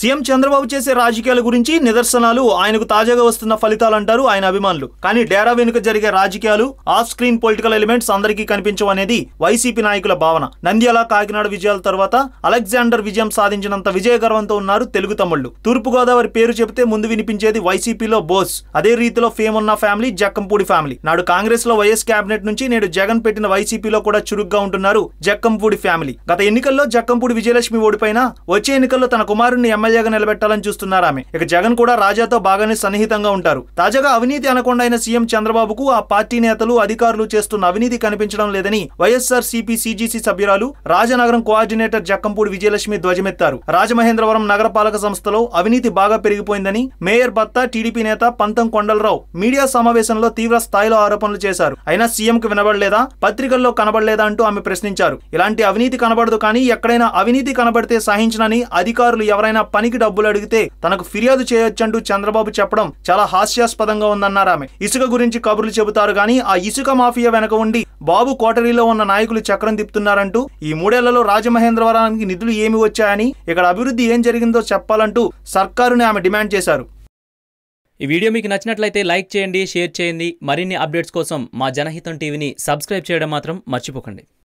CM Chandrababu చేసే రాజకీయాల గురించి నిదర్శనాలు ఆయనకు తాజాగా వస్తున్న ఫలితాలు అంటారు ఆయన అభిమానులు కానీ డేరా వెనుక జరిగే రాజకీయాలు ఆఫ్ స్క్రీన్ పొలిటికల్ ఎలిమెంట్స్ అందరికీ కనిపించవనేది వైసీపీ నాయకుల భావన నంద్యాల కాకినాడ విజయాల తర్వాత అలెగ్జాండర్ విజయం సాధించినంత విజయ గర్వంతో ఉన్నారు తెలుగు తమ్ముళ్లు తూర్పుగోదావరి పేరు చెబితే ముందు వినిపించేది వైసీపీలో బోస్ అదే రీతిలో ఫేమ్ ఉన్న ఫ్యామిలీ జక్కంపూడి ఫ్యామిలీ నాడు కాంగ్రెస్ లో వైఎస్ కేబినెట్ నుంచి నేడు జగన్ పెట్టిన వైసీపీలో కూడా చురుగ్గా ఉంటున్నారు జక్కంపూడి ఫ్యామిలీ గత ఎన్నికల్లో జక్కంపూడి విజయలక్ష్మి ఓడిపోయినా వచ్చే ఎన్నికల్లో తన కుమారుణ్ణి ఎమ్మెల్యే ఎమ్మెల్యేగా నిలబెట్టాలని చూస్తున్నారు ఆమె ఇక జగన్ కూడా రాజాతో బాగానే సన్నిహితంగా ఉంటారు తాజాగా అవినీతి అనకుండా అయిన సీఎం చంద్రబాబుకు ఆ పార్టీ నేతలు అధికారులు చేస్తున్న అవినీతి కనిపించడం లేదని వైఎస్ఆర్ సిపి సిజీసీ సభ్యురాలు రాజనగరం కోఆర్డినేటర్ జక్కంపూడి విజయలక్ష్మి ధ్వజమెత్తారు రాజమహేంద్రవరం నగరపాలక సంస్థలో అవినీతి బాగా పెరిగిపోయిందని మేయర్ భర్త టీడీపీ నేత పంతం కొండలరావు మీడియా సమావేశంలో తీవ్ర స్థాయిలో ఆరోపణలు చేశారు అయినా సీఎం కు వినబడలేదా పత్రికల్లో కనబడలేదా అంటూ ఆమె ప్రశ్నించారు ఇలాంటి అవినీతి కనబడదు కానీ ఎక్కడైనా అవినీతి కనబడితే సహించనని అధికారులు ఎవరైనా పనికి డబ్బులు అడిగితే తనకు ఫిర్యాదు చేయొచ్చంటూ చంద్రబాబు చెప్పడం చాలా హాస్యాస్పదంగా ఉందన్నారు ఆమె ఇసుక గురించి కబుర్లు చెబుతారు కానీ ఆ ఇసుక మాఫియా వెనక ఉండి బాబు కోటరీలో ఉన్న నాయకులు చక్రం తిప్పుతున్నారంటూ ఈ మూడేళ్లలో రాజమహేంద్రవరానికి నిధులు ఏమి వచ్చాయని ఇక్కడ అభివృద్ధి ఏం జరిగిందో చెప్పాలంటూ సర్కారుని ఆమె డిమాండ్ చేశారు ఈ వీడియో మీకు నచ్చినట్లయితే లైక్ చేయండి షేర్ చేయండి మరిన్ని అప్డేట్స్ కోసం మా జనహితం టీవీని సబ్స్క్రైబ్ చేయడం మాత్రం మర్చిపోకండి